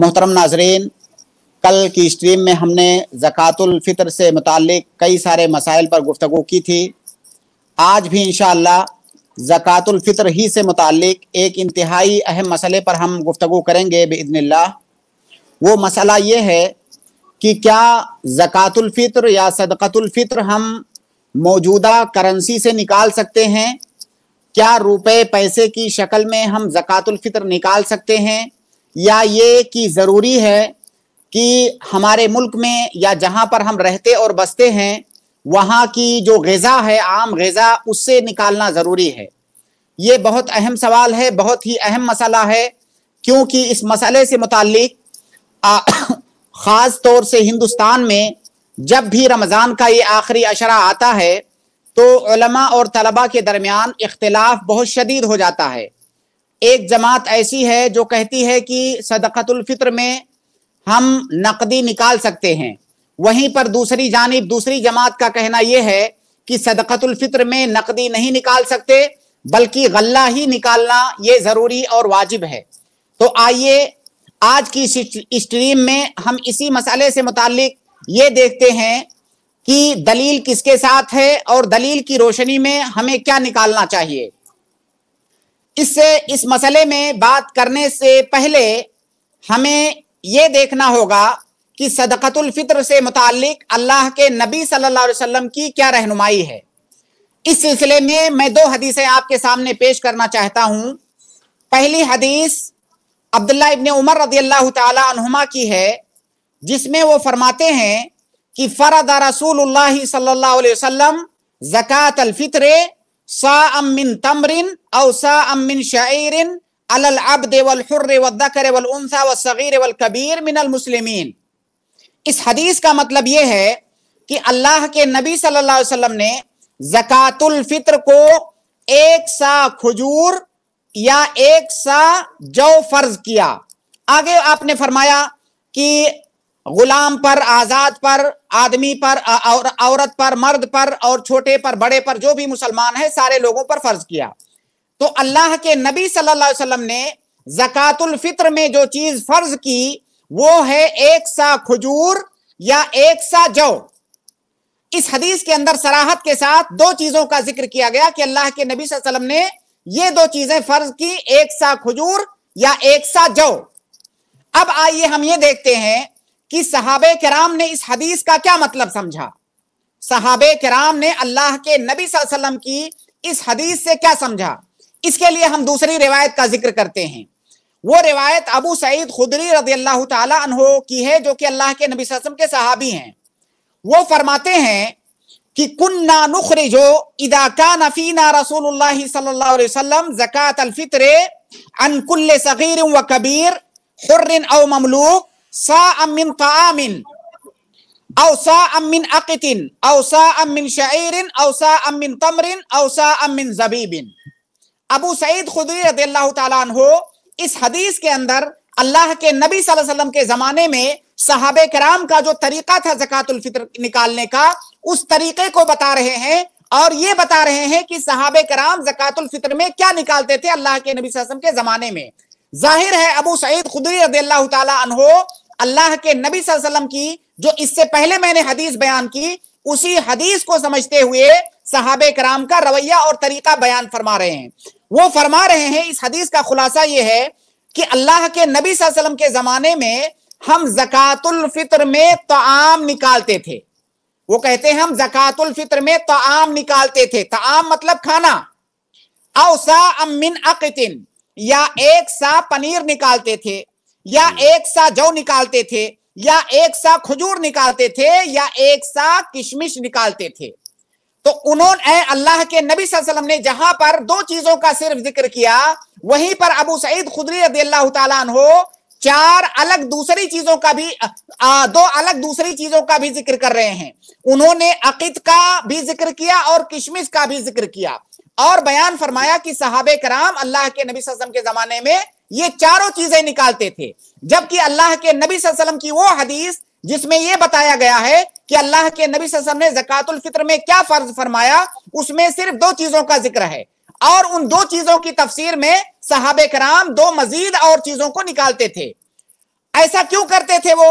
मोहतरम नाजरीन कल की स्ट्रीम में हमने ज़क़़तुल फ़ितर से मुतल कई सारे मसाइल पर गुफ्तु की थी आज भी इन ज़क़़तुल फ़ितर ही से मुतल एक इंतहाई अहम मसले पर हम गुफ्तु करेंगे बेदन वो मसला ये है कि क्या ज़क़़तुल फ़ितर या सदक़तुल फ़ितर हम मौजूदा करेंसी से निकाल सकते हैं क्या रुपए पैसे की शक्ल में हम ज़क़़तुल फ़ितर निकाल सकते हैं या ये कि ज़रूरी है कि हमारे मुल्क में या जहाँ पर हम रहते और बसते हैं वहाँ की जो गज़ा है आम गज़ा उससे निकालना ज़रूरी है ये बहुत अहम सवाल है बहुत ही अहम मसला है क्योंकि इस मसले से मुतल ख़ास तौर से हिंदुस्तान में जब भी रमज़ान का ये आखिरी अशरा आता है तो और तलबा के दरमियान इख्तलाफ बहुत शदीद हो जाता है एक जमात ऐसी है जो कहती है कि सदकतुल फित्र में हम नकदी निकाल सकते हैं वहीं पर दूसरी जानब दूसरी जमात का कहना यह है कि सदकतुल फित्र में नकदी नहीं निकाल सकते बल्कि गल्ला ही निकालना ये ज़रूरी और वाजिब है तो आइए आज की स्ट्रीम में हम इसी मसले से मुतल ये देखते हैं कि दलील किसके साथ है और दलील की रोशनी में हमें क्या निकालना चाहिए इस इस मसले में बात करने से पहले हमें ये देखना होगा कि सदकतुल से मुतालिक अल्लाह के नबी सल्लल्लाहु अलैहि वसल्लम की क्या रहनुमाई है इस सिलसिले में मैं दो हदीसें आपके सामने पेश करना चाहता हूं पहली हदीस अब्दुल्ला इब्ने उमर रदी अल्लाह की है जिसमें वो फरमाते हैं कि फ़रद रसूल सल्ला जक़ात अलफ़ितर सा अमिन तमरिन और सा अमिन शाइरिन अलल अब्द वल हुर्र वदकर वल उनसा व सगीर वल कबीर मिनल मुस्लिमीन इस हदीस का मतलब यह है कि अल्लाह के नबी सल्लल्लाहु अलैहि वसल्लम ने जकातुल फित्र को एक सा खजूर या एक सा जौ फर्ज किया आगे आपने फरमाया कि गुलाम पर आजाद पर आदमी पर और औरत पर मर्द पर और छोटे पर बड़े पर जो भी मुसलमान है सारे लोगों पर फर्ज किया तो अल्लाह के नबी सल्लल्लाहु अलैहि वसल्लम ने जकातुल फित्र में जो चीज फर्ज की वो है एक सा खजूर या एक सा जौ इस हदीस के अंदर सराहत के साथ दो चीजों का जिक्र किया गया कि अल्लाह के नबी वसल्लम ने ये दो चीजें फर्ज की एक सा खजूर या एक सा जौ अब आइए हम ये देखते हैं कि सहाब कराम ने इस हदीस का क्या मतलब समझा सहाब कराम ने अल्लाह के नबी वसल्लम की इस हदीस से क्या समझा इसके लिए हम दूसरी रिवायत का जिक्र करते हैं वो रिवायत अबू सईद खुदरी रजी अल्लाह तहो की है जो कि अल्लाह के नबी वसल्लम के सहाबी हैं वो फरमाते हैं कि कुन्ना नुखरे जो इदाका नफीना रसूल सल्लाम जक़ात अलफितर अनकुल्ले सगीर व कबीर हुर्रिन अमलूक साम मिन तामिन औ साम मिन अकितिन औ साम मिन शरीर औ साम मिन तमरिन औ साम मिन जबीबिन अबू सईद खुदरी रदी अल्लाह तहो इस हदीस के अंदर अल्लाह के नबी वसल्लम के जमाने में साहब कराम का जो तरीका था जक़ातुल फितर निकालने का उस तरीके को बता रहे हैं और ये बता रहे हैं कि साहब कराम जक़ातुल फितर में क्या निकालते थे अल्लाह के नबी वसल्लम के जमाने में जाहिर है अबू सईद खुदरी रदी अल्लाह तहो अल्लाह के नबी वसल्लम की जो इससे पहले मैंने हदीस बयान की उसी हदीस को समझते हुए साहब कराम का रवैया और तरीका बयान फरमा रहे हैं वो फरमा रहे हैं इस हदीस का खुलासा यह है कि अल्लाह के नबी वसल्लम के जमाने में हम जक़ातुल फितर में तमाम निकालते थे वो कहते हैं हम जक़ातुल फितर में तमाम निकालते थे तमाम मतलब खाना औसा अमिन अकिन या एक सा पनीर निकालते थे या एक सा जौ निकालते थे या एक सा खजूर निकालते थे या एक सा किशमिश निकालते थे तो उन्होंने अल्लाह के नबी वसल्लम ने जहां पर दो चीजों का सिर्फ जिक्र किया वहीं पर अबू सईद खुदरी हो अल्लाह चार अलग दूसरी चीजों का भी आ, दो अलग दूसरी चीजों का भी जिक्र कर रहे हैं उन्होंने अकीद का भी जिक्र किया और किशमिश का भी जिक्र किया और बयान फरमाया कि सहाबे कराम अल्लाह के नबी वसल्लम के जमाने में ये चारों चीजें निकालते थे जबकि अल्लाह के नबी वसल्लम की वो हदीस जिसमें यह बताया गया है कि अल्लाह के नबी वसल्लम ने जकतुल फित्र में क्या फर्ज फरमाया उसमें सिर्फ दो चीजों का जिक्र है और उन दो चीजों की तफसीर में साहब कराम दो मजीद और चीजों को निकालते थे ऐसा क्यों करते थे वो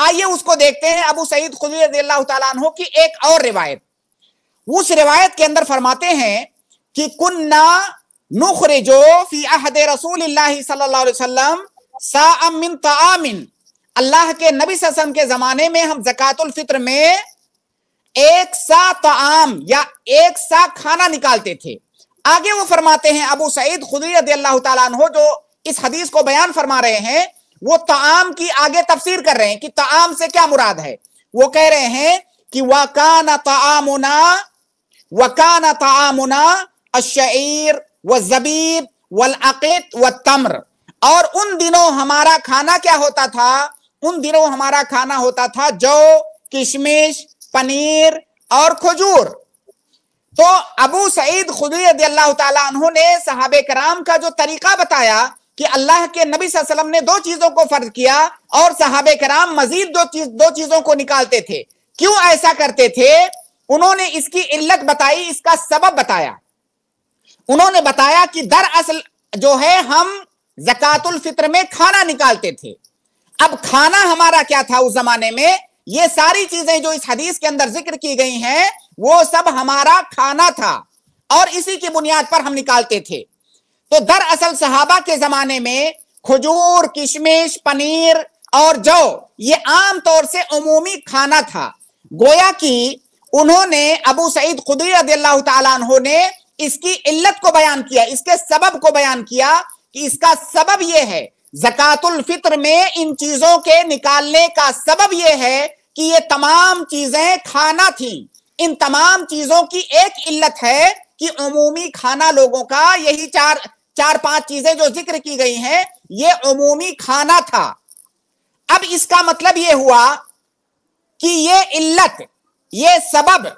आइए उसको देखते हैं अबू सईद खुदी की एक और रिवायत उस रिवायत के अंदर फरमाते हैं कि कुन्ना नुखरिजो फी अहद रसूल सल्लल्लाहु अलैहि वसल्लम अल्लाह के नबी ससम के जमाने में हम जकातुल फित्र में एक सा ताम या एक सा खाना निकालते थे आगे वो फरमाते हैं अबू सईद खुदरी रदी जो इस हदीस को बयान फरमा रहे हैं वो तमाम की आगे तफसीर कर रहे हैं कि तमाम से क्या मुराद है वो कह रहे हैं कि वकाना तमुना वकाना तमुना अशर वह जबीब वल अकेत व तम्र और उन दिनों हमारा खाना क्या होता था उन दिनों हमारा खाना होता था जौ किशमिश पनीर और खजूर तो अबू सईद खुदी रदी अल्लाह तु ने कराम का जो तरीका बताया कि अल्लाह के नबी वसल्लम ने दो चीजों को फर्ज किया और साहब कराम मजीद दो चीज दो चीजों को निकालते थे क्यों ऐसा करते थे उन्होंने इसकी इल्लत बताई इसका सबब बताया उन्होंने बताया कि दरअसल जो है हम जकातुल फित्र में खाना निकालते थे अब खाना हमारा क्या था उस जमाने में ये सारी चीजें जो इस हदीस के अंदर जिक्र की गई हैं वो सब हमारा खाना था और इसी की बुनियाद पर हम निकालते थे तो दरअसल सहाबा के जमाने में खजूर किशमिश पनीर और जौ ये आम तौर से अमूमी खाना था गोया कि उन्होंने अबू सईद खुदी रदील्ला ने इसकी इल्लत को बयान किया इसके सबब को बयान किया कि इसका सबब यह है जकातुल फित्र में इन चीजों के निकालने का सबब यह है कि ये तमाम चीजें खाना थी इन तमाम चीजों की एक इल्लत है कि अमूमी खाना लोगों का यही चार चार पांच चीजें जो जिक्र की गई हैं ये अमूमी खाना था अब इसका मतलब ये हुआ कि ये इल्लत ये सबब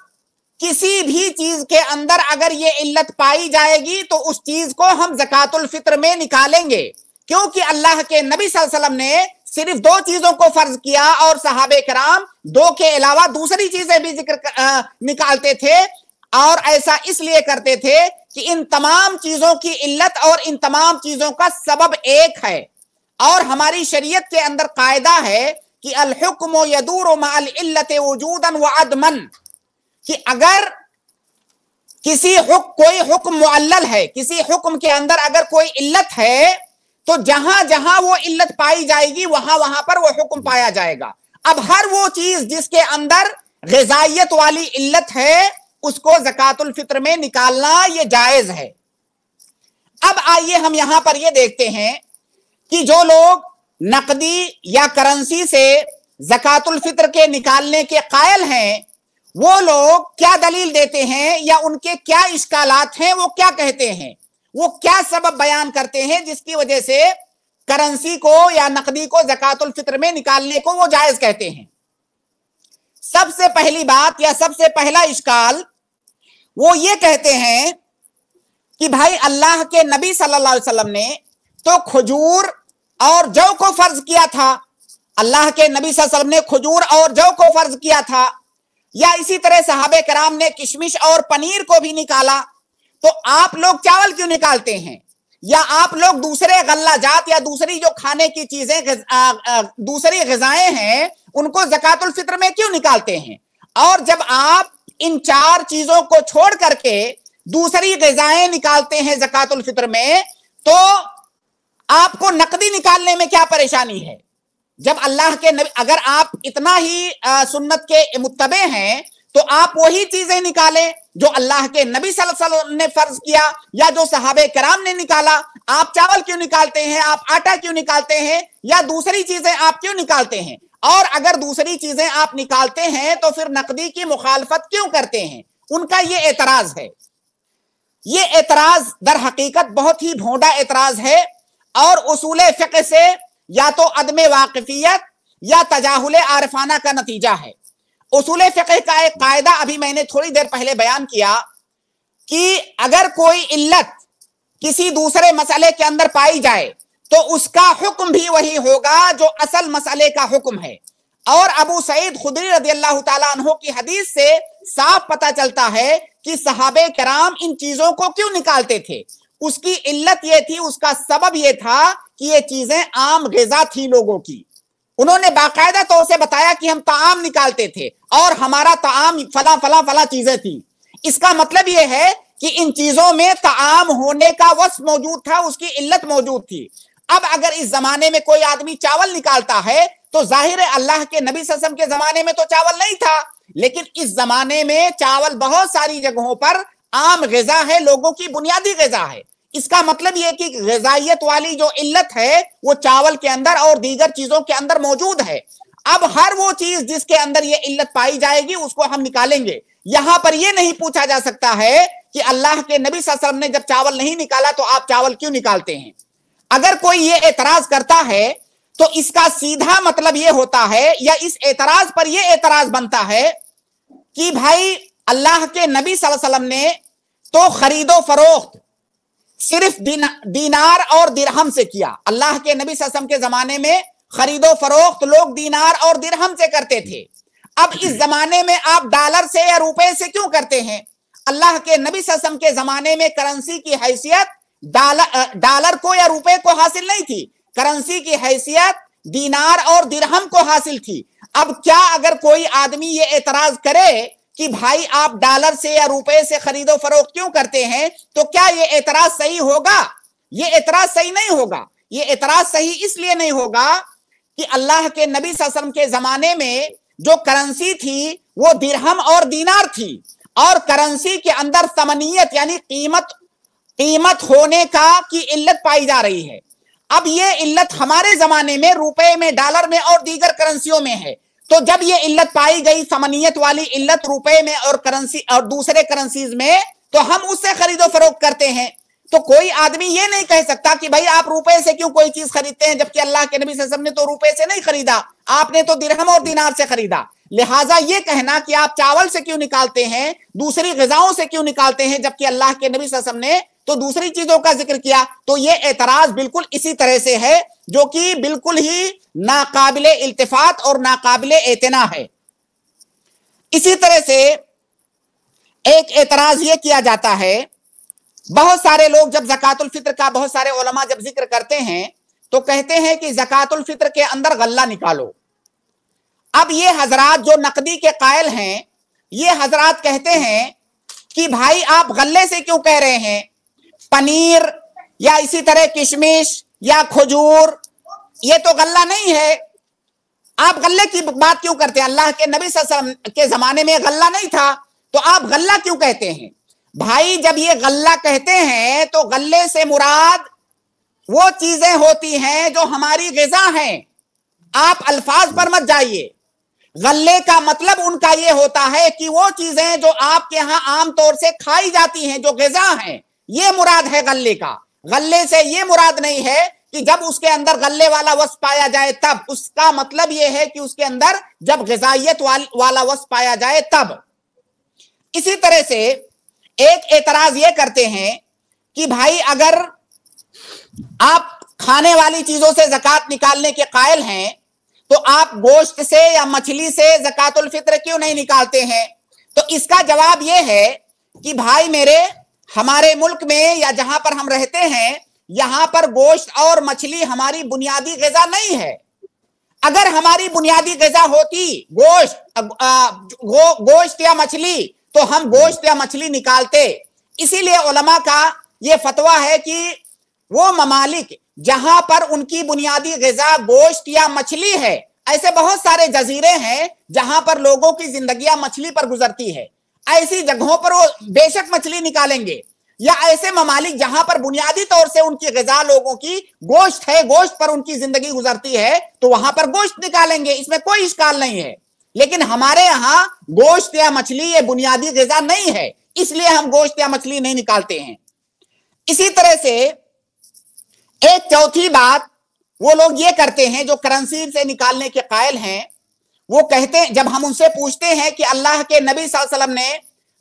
किसी भी चीज के अंदर अगर ये इल्लत पाई जाएगी तो उस चीज को हम जकतुल फित्र में निकालेंगे क्योंकि अल्लाह के नबी वसल्लम ने सिर्फ दो चीजों को फर्ज किया और साहब कराम दो के अलावा दूसरी चीजें भी जिक्र निकालते थे और ऐसा इसलिए करते थे कि इन तमाम चीजों की इल्लत और इन तमाम चीजों का सबब एक है और हमारी शरीयत के अंदर कायदा है कि अलहुकम यदूर इल्लत वजूदन व अदमन कि अगर किसी हुक कोई हुक्म मुअल्ल है किसी हुक्म के अंदर अगर कोई इल्लत है तो जहां जहां वो इल्लत पाई जाएगी वहां वहां पर वो हुक्म पाया जाएगा अब हर वो चीज जिसके अंदर गजाइत वाली इल्लत है उसको जक़ातुल फित्र में निकालना ये जायज है अब आइए हम यहां पर ये देखते हैं कि जो लोग नकदी या करंसी से जक़ातुल फित्र के निकालने के कायल हैं वो लोग क्या दलील देते हैं या उनके क्या इश्कालात हैं वो क्या कहते हैं वो क्या सबब बयान करते हैं जिसकी वजह से करेंसी को या नकदी को जकातुल फित्र में निकालने को वो जायज कहते हैं सबसे पहली बात या सबसे पहला इश्काल वो ये कहते हैं कि भाई अल्लाह के नबी सल्लल्लाहु अलैहि वसल्लम ने तो खजूर और जौ को फर्ज किया था अल्लाह के नबी वसल्लम ने खजूर और जौ को फर्ज किया था या इसी तरह साहब कराम ने किशमिश और पनीर को भी निकाला तो आप लोग चावल क्यों निकालते हैं या आप लोग दूसरे गल्ला जात या दूसरी जो खाने की चीजें दूसरी गजाएं हैं उनको जकातुल फित्र में क्यों निकालते हैं और जब आप इन चार चीजों को छोड़ करके दूसरी गजाएं निकालते हैं जकातुल फित्र में तो आपको नकदी निकालने में क्या परेशानी है जब अल्लाह के नबी अगर आप इतना ही सुन्नत के मुतबे हैं तो आप वही चीजें निकालें जो अल्लाह के नबी वसल्लम ने फर्ज किया या जो सहाबे कराम ने निकाला आप चावल क्यों निकालते हैं आप आटा क्यों निकालते हैं या दूसरी चीजें आप क्यों निकालते हैं और अगर दूसरी चीजें आप निकालते हैं तो फिर नकदी की मुखालफत क्यों करते हैं उनका ये एतराज है ये एतराज दर हकीकत बहुत ही भोंडा एतराज है और उसूल फ़िक से या तो अदम वाकफियत या तजाहुल आरफाना का नतीजा है उसूल फिके का एक कायदा अभी मैंने थोड़ी देर पहले बयान किया कि अगर कोई इल्लत किसी दूसरे मसले के अंदर पाई जाए तो उसका हुक्म भी वही होगा जो असल मसले का हुक्म है और अबू सईद खुदरी रजी अल्लाह तहों की हदीस से साफ पता चलता है कि सहाबे कराम इन चीजों को क्यों निकालते थे उसकी इल्लत यह थी उसका सबब यह था कि ये चीजें आम गजा थी लोगों की उन्होंने बाकायदा तौर से बताया कि हम तमाम निकालते थे और हमारा तमाम फला फला फला चीजें थी इसका मतलब यह है कि इन चीजों में तमाम होने का वस मौजूद था उसकी इल्लत मौजूद थी अब अगर इस जमाने में कोई आदमी चावल निकालता है तो जाहिर है अल्लाह के नबी ससम के जमाने में तो चावल नहीं था लेकिन इस जमाने में चावल बहुत सारी जगहों पर आम गजा है लोगों की बुनियादी गजा है इसका मतलब यह कि गजाइत वाली जो इल्लत है वो चावल के अंदर और दीगर चीजों के अंदर मौजूद है अब हर वो चीज जिसके अंदर ये इल्लत पाई जाएगी उसको हम निकालेंगे यहां पर यह नहीं पूछा जा सकता है कि अल्लाह के नबी वसल्लम ने जब चावल नहीं निकाला तो आप चावल क्यों निकालते हैं अगर कोई ये एतराज करता है तो इसका सीधा मतलब यह होता है या इस एतराज पर यह एतराज बनता है कि भाई अल्लाह के नबी वसल्लम ने तो खरीदो फरोख्त सिर्फ दिन, दीनार और दिरहम से किया अल्लाह के नबी ससम के जमाने में खरीदो फरोख्त लोग दीनार और दिरहम से करते थे अब इस जमाने में आप डॉलर से या रुपए से क्यों करते हैं अल्लाह के नबी ससम के जमाने में करंसी की हैसियत डॉलर को या रुपए को हासिल नहीं थी करंसी की हैसियत दीनार और दिरहम को हासिल थी अब क्या अगर कोई आदमी ये एतराज करे कि भाई आप डॉलर से या रुपए से खरीदो फरोख क्यों करते हैं तो क्या ये एतराज सही होगा ये एतराज सही नहीं होगा ये एतराज सही इसलिए नहीं होगा कि अल्लाह के नबी वसल्लम के जमाने में जो करंसी थी वो दिरहम और दीनार थी और करंसी के अंदर समनीयत यानी कीमत कीमत होने का की इल्लत पाई जा रही है अब ये इल्लत हमारे जमाने में रुपए में डॉलर में और दीगर करंसियों में है तो जब ये इल्लत पाई गई समनियत वाली इल्लत रुपए में और करंसी और दूसरे करंसीज में तो हम उससे खरीदो फरोख करते हैं तो कोई आदमी ये नहीं कह सकता कि भाई आप रुपए से क्यों कोई चीज खरीदते हैं जबकि अल्लाह के नबी ने तो रुपए से नहीं खरीदा आपने तो दिरहम और दिनार से खरीदा लिहाजा ये कहना कि आप चावल से क्यों निकालते हैं दूसरी गजाओं से क्यों निकालते हैं जबकि अल्लाह के नबी ने तो दूसरी चीजों का जिक्र किया तो ये एतराज बिल्कुल इसी तरह से है जो कि बिल्कुल ही नाकाबिल इल्तफात और नाकाबिल एतना है इसी तरह से एक एतराज ये किया जाता है बहुत सारे लोग जब जकतुल फित्र का बहुत सारे ओलमा जब जिक्र करते हैं तो कहते हैं कि जकतुल फित्र के अंदर गल्ला निकालो अब ये हजरात जो नकदी के कायल हैं ये हजरात कहते हैं कि भाई आप गल्ले से क्यों कह रहे हैं पनीर या इसी तरह किशमिश या खजूर ये तो गल्ला नहीं है आप गल्ले की बात क्यों करते हैं अल्लाह के नबी के जमाने में गल्ला नहीं था तो आप गल्ला क्यों कहते हैं भाई जब ये गल्ला कहते हैं तो गल्ले से मुराद वो चीजें होती हैं जो हमारी गजा है आप अल्फाज पर मत जाइए गल्ले का मतलब उनका ये होता है कि वो चीजें जो आपके यहां आमतौर से खाई जाती हैं जो गजा हैं ये मुराद है गले का गले से ये मुराद नहीं है कि जब उसके अंदर गले वाला वस पाया जाए तब उसका मतलब यह है कि उसके अंदर जब गजाइत वाल, वाला वस पाया जाए तब इसी तरह से एक एतराज ये करते हैं कि भाई अगर आप खाने वाली चीजों से जक़ात निकालने के कायल हैं तो आप गोश्त से या मछली से जकतुलफित्र फित्र क्यों नहीं निकालते हैं तो इसका जवाब यह है कि भाई मेरे हमारे मुल्क में या जहां पर हम रहते हैं यहां पर गोश्त और मछली हमारी बुनियादी गजा नहीं है अगर हमारी बुनियादी गजा होती गोश्त गो, गोश्त या मछली तो हम गोश्त या मछली निकालते इसीलिए ओलमा का ये फतवा है कि वो ममालिक जहां पर उनकी बुनियादी गजा गोश्त या मछली है ऐसे बहुत सारे जजीरे हैं जहां पर लोगों की जिंदगी मछली पर गुजरती है ऐसी जगहों पर वो बेशक मछली निकालेंगे या ऐसे ममालिक जहां पर बुनियादी तौर से उनकी गजा लोगों की गोश्त है गोश्त पर उनकी जिंदगी गुजरती है तो वहां पर गोश्त निकालेंगे इसमें कोई इश्काल नहीं है लेकिन हमारे यहाँ गोश्त या मछली ये बुनियादी गजा नहीं है इसलिए हम गोश्त या मछली नहीं निकालते हैं इसी तरह से एक चौथी बात वो लोग ये करते हैं जो करंसी से निकालने के कायल हैं वो कहते हैं जब हम उनसे पूछते हैं कि अल्लाह के नबी वसल्लम ने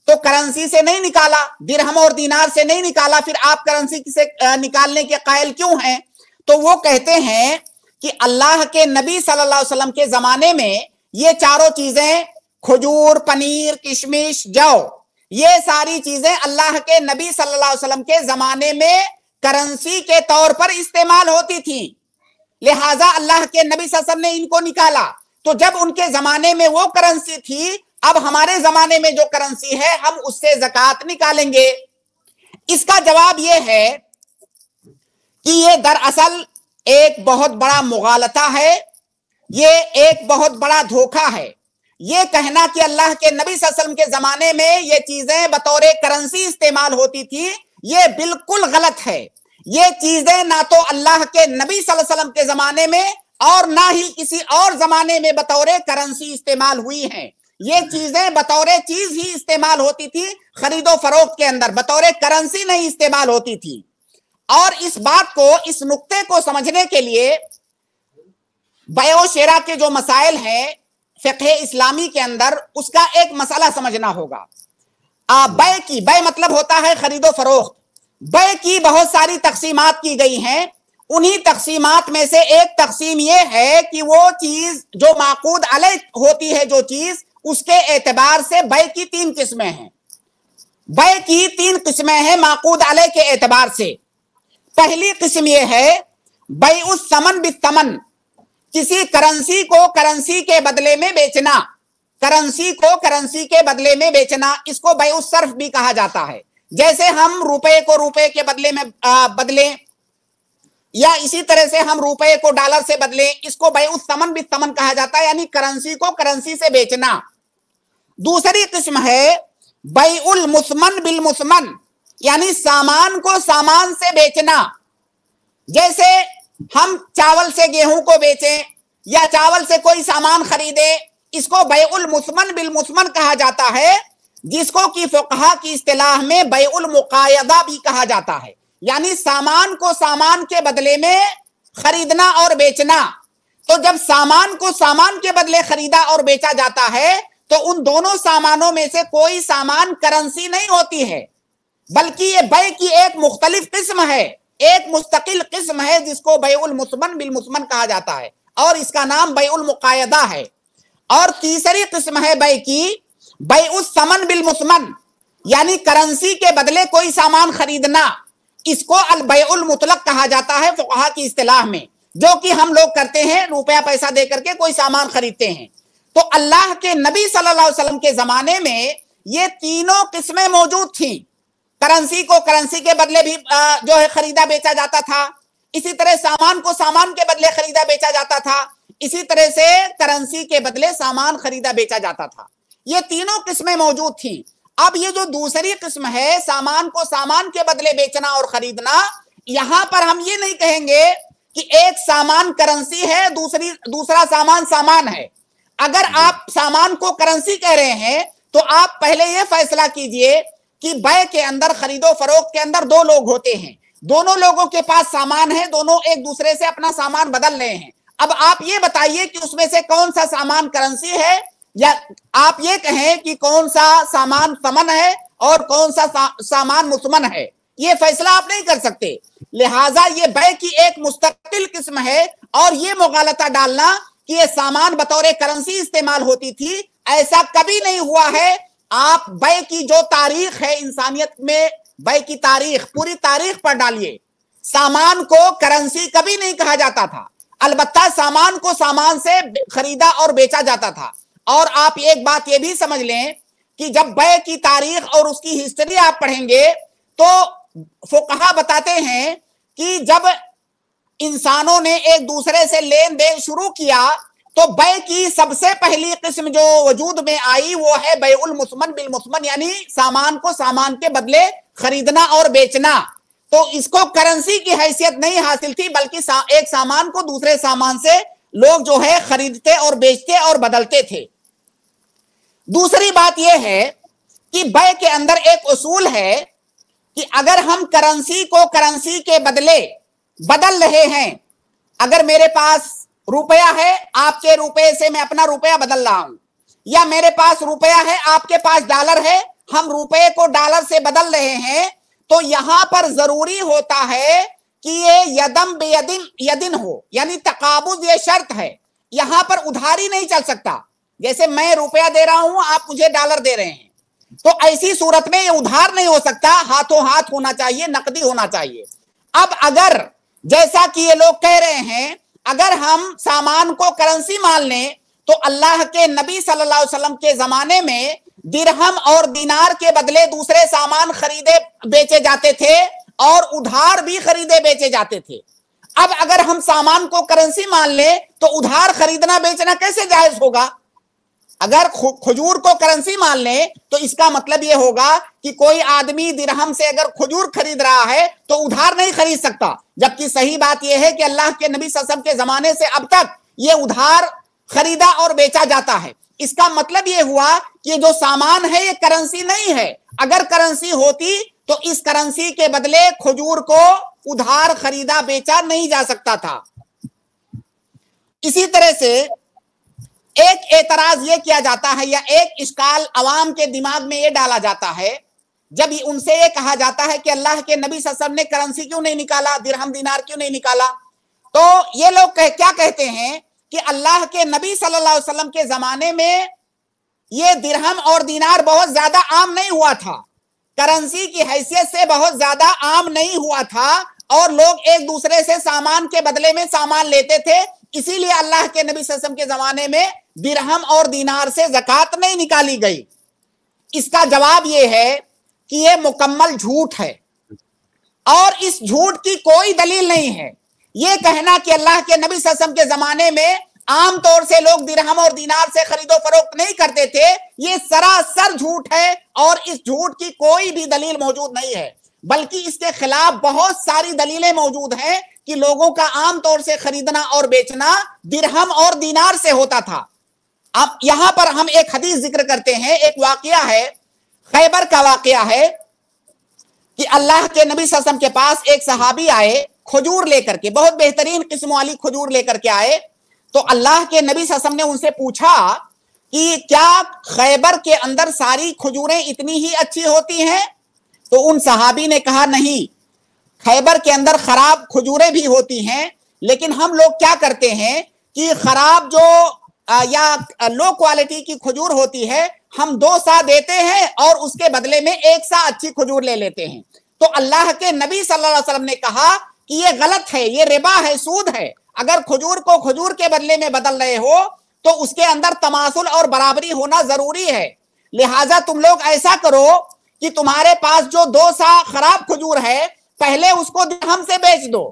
तो करंसी से नहीं निकाला दिरहम और दीनार से नहीं निकाला फिर आप करंसी से निकालने के कायल क्यों हैं तो वो कहते हैं कि अल्लाह के नबी सल्लल्लाहु अलैहि वसल्लम के जमाने में ये चारों चीजें खजूर पनीर किशमिश जौ ये सारी चीजें अल्लाह के नबी सल्लल्लाहु अलैहि वसल्लम के जमाने में करंसी के तौर पर इस्तेमाल होती थी लिहाजा अल्लाह के नबी वसल्लम ने इनको निकाला तो जब उनके जमाने में वो करेंसी थी अब हमारे जमाने में जो करेंसी है हम उससे जकत निकालेंगे इसका जवाब यह है कि ये दरअसल एक बहुत बड़ा मुगालता है ये एक बहुत बड़ा धोखा है यह कहना कि अल्लाह के नबी सलम के जमाने में यह चीजें बतौर करेंसी इस्तेमाल होती थी ये बिल्कुल गलत है ये चीजें ना तो अल्लाह के नबी वसल्लम के जमाने में और ना ही किसी और जमाने में बतौर करेंसी इस्तेमाल हुई है ये चीजें बतौर चीज ही इस्तेमाल होती थी खरीदो फरोख्त के अंदर बतौर करेंसी नहीं इस्तेमाल होती थी और इस बात को इस नुक्ते को समझने के लिए बयोशेरा के जो मसाइल हैं फ़िक़े इस्लामी के अंदर उसका एक मसला समझना होगा बय की बय मतलब होता है खरीदो फरोख्त बय की बहुत सारी तकसीमात की गई हैं उन्हीं तकसीमात में से एक तकसीम यह है कि वो चीज जो माकूद अलग होती है जो चीज उसके एतबार से बय की तीन किस्में हैं बय की तीन किस्में हैं माकूद अलग के एतबार से पहली किस्म यह है बय उस समन बितमन किसी करंसी को करंसी के बदले में बेचना करंसी को करंसी के बदले में बेचना इसको बय उस सर्फ भी कहा जाता है जैसे हम रुपए को रुपए के बदले में आ, बदले या इसी तरह से हम रुपए को डॉलर से बदले इसको उस समन समन कहा जाता है यानी करेंसी को करेंसी से बेचना दूसरी किस्म है उल मुस्मन बिल मुस्मन यानी सामान को सामान से बेचना जैसे हम चावल से गेहूं को बेचें या चावल से कोई सामान खरीदे इसको बेउल मुस्मन बिल मुस्मन कहा जाता है जिसको कि फुकहा की इस्तेलाह में बयूल मुकायदा भी कहा जाता है यानी सामान को सामान के बदले में खरीदना और बेचना तो जब सामान को सामान के बदले खरीदा और बेचा जाता है तो उन दोनों सामानों में से कोई सामान करेंसी नहीं होती है बल्कि ये बै की एक मुख्तलिफ किस्म है एक मुस्तकिल किस्म है जिसको बिल मुस्मन कहा जाता है और इसका नाम मुकायदा है और तीसरी किस्म है बै की उस समन बिल मुस्मन यानी करेंसी के बदले कोई सामान खरीदना इसको अलबैल मुतलक कहा जाता है फुकाहा की इस्तेलाह में जो कि हम लोग करते हैं रुपया पैसा दे करके कोई सामान खरीदते हैं तो अल्लाह के नबी सल्लल्लाहु अलैहि वसल्लम के जमाने में ये तीनों किस्में मौजूद थी करंसी को करंसी के बदले भी जो है खरीदा बेचा जाता था इसी तरह सामान को सामान के बदले खरीदा बेचा जाता था इसी तरह से करंसी के बदले सामान खरीदा बेचा जाता था ये तीनों किस्में मौजूद थी अब ये जो दूसरी किस्म है सामान को सामान के बदले बेचना और खरीदना यहां पर हम ये नहीं कहेंगे कि एक सामान करेंसी है दूसरी दूसरा सामान सामान है अगर आप सामान को करेंसी कह रहे हैं तो आप पहले यह फैसला कीजिए कि बय के अंदर खरीदो फरोख के अंदर दो लोग होते हैं दोनों लोगों के पास सामान है दोनों एक दूसरे से अपना सामान बदल रहे हैं अब आप ये बताइए कि उसमें से कौन सा सामान करेंसी है या आप ये कहें कि कौन सा सामान समन है और कौन सा, सा सामान मुसमन है ये फैसला आप नहीं कर सकते लिहाजा ये बै की एक मुस्तकिल किस्म है और ये मुगालता डालना कि ये सामान बतौर करेंसी इस्तेमाल होती थी ऐसा कभी नहीं हुआ है आप बै की जो तारीख है इंसानियत में बै की तारीख पूरी तारीख पर डालिए सामान को करेंसी कभी नहीं कहा जाता था अलबत्ता सामान को सामान से खरीदा और बेचा जाता था और आप एक बात यह भी समझ लें कि जब बय की तारीख और उसकी हिस्ट्री आप पढ़ेंगे तो फोकहा बताते हैं कि जब इंसानों ने एक दूसरे से लेन देन शुरू किया तो बय की सबसे पहली किस्म जो वजूद में आई वो है बेउल मुस्मन बिल मुस्मन यानी सामान को सामान के बदले खरीदना और बेचना तो इसको करेंसी की हैसियत नहीं हासिल थी बल्कि सा, एक सामान को दूसरे सामान से लोग जो है खरीदते और बेचते और बदलते थे दूसरी बात यह है कि बय के अंदर एक उसूल है कि अगर हम करेंसी को करेंसी के बदले बदल रहे हैं अगर मेरे पास रुपया है आपके रुपये से मैं अपना रुपया बदल रहा हूं या मेरे पास रुपया है आपके पास डॉलर है हम रुपये को डॉलर से बदल रहे हैं तो यहां पर जरूरी होता है कि ये यदम बेयदिन यदिन हो यानी तकाबुज ये शर्त है यहां पर उधारी नहीं चल सकता जैसे मैं रुपया दे रहा हूं आप मुझे डॉलर दे रहे हैं तो ऐसी सूरत में ये उधार नहीं हो सकता हाथों हाथ होना चाहिए नकदी होना चाहिए अब अगर जैसा कि ये लोग कह रहे हैं अगर हम सामान को करेंसी मान लें तो अल्लाह के नबी सल्लल्लाहु अलैहि वसल्लम के जमाने में दिरहम और दिनार के बदले दूसरे सामान खरीदे बेचे जाते थे और उधार भी खरीदे बेचे जाते थे अब अगर हम सामान को करेंसी मान ले तो उधार खरीदना बेचना कैसे जायज होगा अगर खजूर को करेंसी मान लें तो इसका मतलब यह होगा कि कोई आदमी दिरहम से अगर खजूर खरीद रहा है तो उधार नहीं खरीद सकता जबकि सही बात यह है कि अल्लाह के नबी ससम के जमाने से अब तक ये उधार खरीदा और बेचा जाता है इसका मतलब यह हुआ कि जो सामान है ये करेंसी नहीं है अगर करेंसी होती तो इस करेंसी के बदले खजूर को उधार खरीदा बेचा नहीं जा सकता था इसी तरह से एक एतराज ये किया जाता है या एक इश्काल अवाम के दिमाग में ये डाला जाता है जब उनसे ये कहा जाता है कि अल्लाह के नबी ससम ने करंसी क्यों नहीं निकाला दिरहम दिनार क्यों नहीं निकाला तो ये लोग कह, क्या कहते हैं कि अल्लाह के नबी सल्लल्लाहु अलैहि वसल्लम के जमाने में ये दिरहम और दिनार बहुत ज्यादा आम नहीं हुआ था करंसी की हैसियत से बहुत ज्यादा आम नहीं हुआ था और लोग एक दूसरे से सामान के बदले में सामान लेते थे इसीलिए अल्लाह के नबी ससम के जमाने में दिरहम और दीनार से जकत नहीं निकाली गई इसका जवाब यह है कि यह मुकम्मल झूठ है और इस झूठ की कोई दलील नहीं है यह कहना कि अल्लाह के नबी ससम के जमाने में आमतौर से लोग दिरहम और दीनार से खरीदो फरोख्त नहीं करते थे ये सरासर झूठ है और इस झूठ की कोई भी दलील मौजूद नहीं है बल्कि इसके खिलाफ बहुत सारी दलीलें मौजूद हैं कि लोगों का आमतौर से खरीदना और बेचना दिरहम और दीनार से होता था अब यहां पर हम एक हदीस जिक्र करते हैं एक वाकया है खैबर का वाकया है कि अल्लाह के नबी ससम के पास एक सहाबी आए खजूर लेकर के बहुत बेहतरीन किस्म वाली खजूर लेकर के आए तो अल्लाह के नबी ससम ने उनसे पूछा कि क्या खैबर के अंदर सारी खजूरें इतनी ही अच्छी होती हैं तो उन सहाबी ने कहा नहीं खैबर के अंदर खराब खजूरें भी होती हैं लेकिन हम लोग क्या करते हैं कि खराब जो या लो क्वालिटी की खजूर होती है हम दो सा देते हैं और उसके बदले में एक सा अच्छी खजूर ले लेते हैं तो अल्लाह के नबी सल्लल्लाहु अलैहि वसल्लम ने कहा कि ये गलत है ये रिबा है सूद है अगर खजूर को खजूर के बदले में बदल रहे हो तो उसके अंदर तमासुल और बराबरी होना जरूरी है लिहाजा तुम लोग ऐसा करो कि तुम्हारे पास जो दो सा खराब खजूर है पहले उसको हमसे बेच दो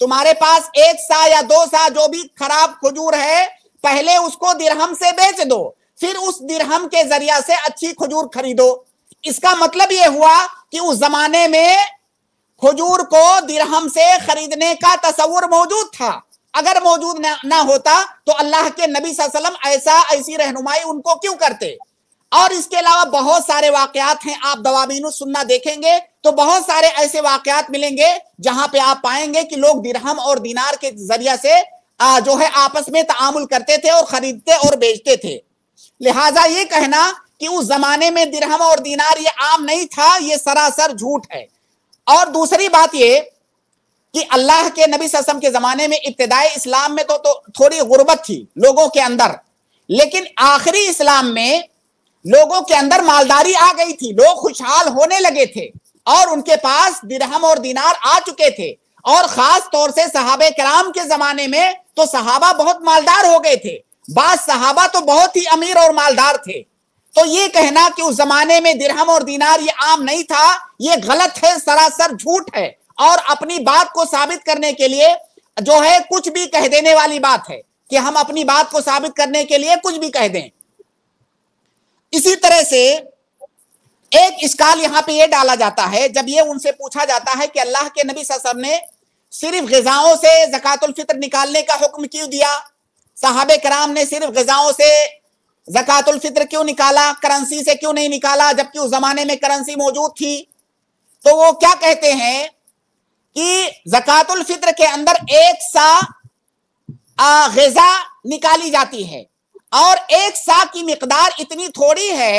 तुम्हारे पास एक सा या दो सा जो भी खराब खजूर है पहले उसको दिरहम से बेच दो फिर उस दिरहम के जरिया से अच्छी खजूर खरीदो इसका मतलब यह हुआ कि उस जमाने में खजूर को दिरहम से खरीदने का तस्वुर मौजूद था अगर मौजूद ना, होता तो अल्लाह के नबी वसल्लम ऐसा ऐसी रहनुमाई उनको क्यों करते और इसके अलावा बहुत सारे वाकयात हैं आप दवाबीन सुनना देखेंगे तो बहुत सारे ऐसे वाकयात मिलेंगे जहां पे आप पाएंगे कि लोग दिरहम और दिनार के जरिया से जो है आपस में तामुल करते थे और खरीदते और बेचते थे लिहाजा ये कहना कि उस जमाने में दिरहम और दीनार ये आम नहीं था ये सरासर झूठ है और दूसरी बात ये कि अल्लाह के नबी ससम के जमाने में इब्तदाई इस्लाम में तो, तो थोड़ी गुर्बत थी लोगों के अंदर लेकिन आखिरी इस्लाम में लोगों के अंदर मालदारी आ गई थी लोग खुशहाल होने लगे थे और उनके पास दिरहम और दिनार आ चुके थे और खास तौर से सहाबे कराम के जमाने में तो सहाबा बहुत मालदार हो गए थे बाद सहाबा तो बहुत ही अमीर और मालदार थे तो ये कहना कि उस जमाने में दिरहम और दीनार ये आम नहीं था ये गलत है सरासर झूठ है और अपनी बात को साबित करने के लिए जो है कुछ भी कह देने वाली बात है कि हम अपनी बात को साबित करने के लिए कुछ भी कह दें इसी तरह से एक इसकाल यहाँ पे ये डाला जाता है जब ये उनसे पूछा जाता है कि अल्लाह के नबी सब ने सिर्फ गजाओं से जक़ातुल फितर निकालने का हुक्म क्यों दिया साहब कराम ने सिर्फ गजाओं से जक़ातुल फितर क्यों निकाला करंसी से क्यों नहीं निकाला जबकि उस जमाने में करंसी मौजूद थी तो वो क्या कहते हैं कि जक़ातुल फितर के अंदर एक सा गजा निकाली जाती है और एक सा की मकदार इतनी थोड़ी है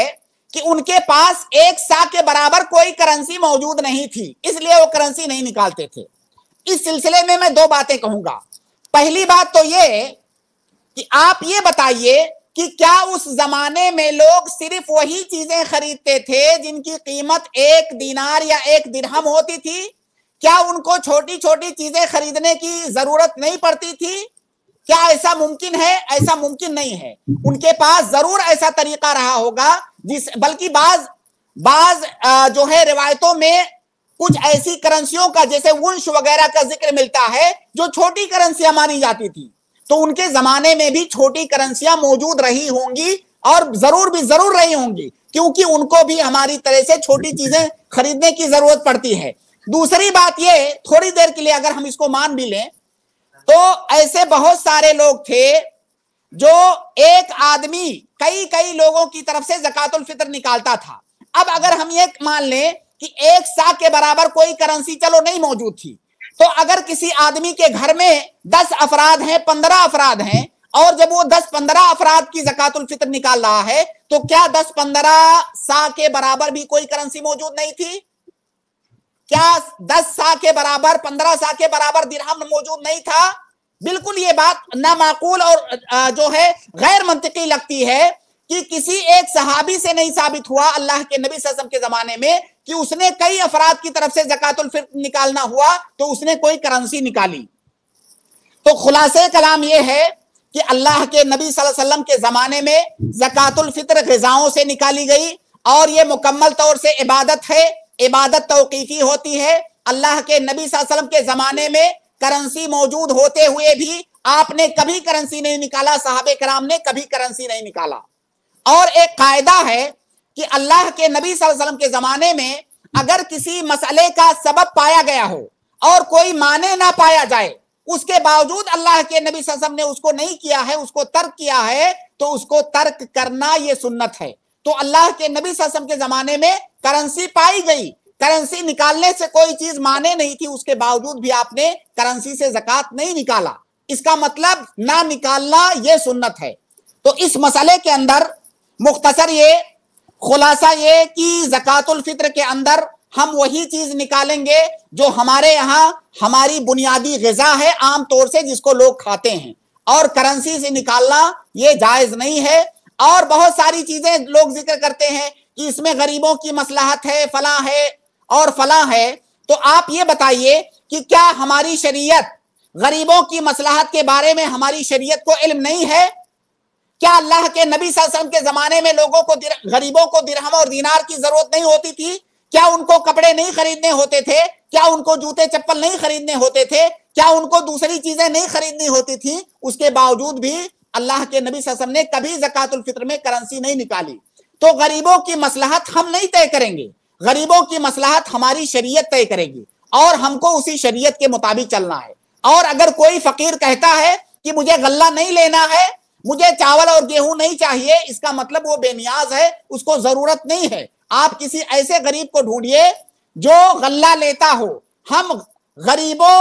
कि उनके पास एक सा के बराबर कोई करेंसी मौजूद नहीं थी इसलिए वो करेंसी नहीं निकालते थे इस सिलसिले में मैं दो बातें कहूंगा पहली बात तो ये कि आप ये बताइए कि क्या उस जमाने में लोग सिर्फ वही चीजें खरीदते थे जिनकी कीमत एक दिनार या एक दिरहम होती थी क्या उनको छोटी छोटी चीजें खरीदने की जरूरत नहीं पड़ती थी क्या ऐसा मुमकिन है ऐसा मुमकिन नहीं है उनके पास जरूर ऐसा तरीका रहा होगा जिस बल्कि बाज बाज जो है रिवायतों में कुछ ऐसी करंसियों का जैसे वंश वगैरह का जिक्र मिलता है जो छोटी करंसियां मानी जाती थी तो उनके जमाने में भी छोटी करेंसियां मौजूद रही होंगी और जरूर भी जरूर रही होंगी क्योंकि उनको भी हमारी तरह से छोटी चीजें खरीदने की जरूरत पड़ती है दूसरी बात यह थोड़ी देर के लिए अगर हम इसको मान भी लें तो ऐसे बहुत सारे लोग थे जो एक आदमी कई कई लोगों की तरफ से जकातुल फितर निकालता था अब अगर हम ये मान लें कि एक साख के बराबर कोई करेंसी चलो नहीं मौजूद थी तो अगर किसी आदमी के घर में दस अफराद हैं पंद्रह अफराद हैं और जब वो दस पंद्रह अफराद की जकातुल फितर निकाल रहा है तो क्या दस पंद्रह सा के बराबर भी कोई करेंसी मौजूद नहीं थी क्या दस सा के बराबर पंद्रह सा के बराबर दिरहम मौजूद नहीं था बिल्कुल ये बात नामाकूल और जो है गैर मंतकी लगती है कि किसी एक सहाबी से नहीं साबित हुआ अल्लाह के नबी ससम के जमाने में कि उसने कई अफराद की तरफ से जकतुल फिर निकालना हुआ तो उसने कोई करंसी निकाली तो खुलासे कलाम यह है कि अल्लाह के नबी वसल्लम के जमाने में जकतुल फितर गजाओं से निकाली गई और ये मुकम्मल तौर से इबादत है इबादत तोकीफी होती है अल्लाह के नबी सल्लम के जमाने में करंसी मौजूद होते हुए भी आपने कभी करंसी नहीं निकाला साहब कराम ने कभी करंसी नहीं निकाला और एक कायदा है कि अल्लाह के नबी सल्लम के जमाने में अगर किसी मसले का सबब पाया गया हो और कोई माने ना पाया जाए उसके बावजूद अल्लाह के नबी सल्लम ने उसको नहीं किया है उसको तर्क किया है तो उसको तर्क करना ये सुन्नत है तो अल्लाह के नबी सासम के जमाने में करेंसी पाई गई करेंसी निकालने से कोई चीज माने नहीं थी उसके बावजूद भी आपने करेंसी से जक़ात नहीं निकाला इसका मतलब ना निकालना ये सुन्नत है तो इस मसले के अंदर मुख्तसर ये खुलासा ये कि जक़ातुल फित्र के अंदर हम वही चीज निकालेंगे जो हमारे यहाँ हमारी बुनियादी गजा है आमतौर से जिसको लोग खाते हैं और करेंसी से निकालना ये जायज नहीं है और बहुत सारी चीजें लोग जिक्र करते हैं कि इसमें गरीबों की मसलाहत है फला है और फला है तो आप ये बताइए कि क्या हमारी शरीयत गरीबों की मसलाहत के बारे में हमारी शरीयत को इल्म नहीं है क्या अल्लाह के नबी वसल्लम के जमाने में लोगों को गरीबों को दिरहम और दीनार की जरूरत नहीं होती थी क्या उनको कपड़े नहीं खरीदने होते थे क्या उनको जूते चप्पल नहीं खरीदने होते थे क्या उनको दूसरी चीजें नहीं खरीदनी होती थी उसके बावजूद भी अल्लाह के नबी वसल्लम ने कभी जक़ातुल फित्र में करंसी नहीं निकाली तो गरीबों की मसलहत हम नहीं तय करेंगे गरीबों की मसलहत हमारी शरीयत तय करेगी और हमको उसी शरीयत के मुताबिक चलना है और अगर कोई फकीर कहता है कि मुझे गल्ला नहीं लेना है मुझे चावल और गेहूं नहीं चाहिए इसका मतलब वो बेनियाज है उसको जरूरत नहीं है आप किसी ऐसे गरीब को ढूंढिए जो गल्ला लेता हो हम गरीबों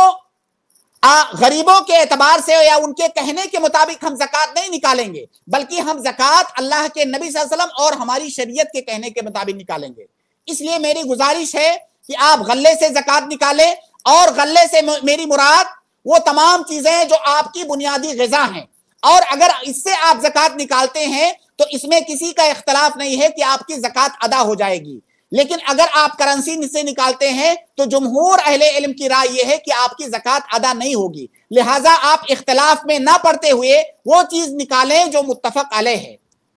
आ, गरीबों के एतबार से या उनके कहने के मुताबिक हम जक़ात नहीं निकालेंगे बल्कि हम जक़ात अल्लाह के नबी वसल्लम और हमारी शरीयत के कहने के मुताबिक निकालेंगे इसलिए मेरी गुजारिश है कि आप गले से जक़ात निकालें और गले से मेरी मुराद वो तमाम चीज़ें हैं जो आपकी बुनियादी गजा हैं और अगर इससे आप जक़ात निकालते हैं तो इसमें किसी का इख्तलाफ नहीं है कि आपकी जक़ात अदा हो जाएगी लेकिन अगर आप करंसी से निकालते हैं तो जमहूर अहले इल्म की राय यह है कि आपकी जक़ात अदा नहीं होगी लिहाजा आप इख्तलाफ में ना पड़ते हुए वो चीज़ निकालें जो मुतफक अलह है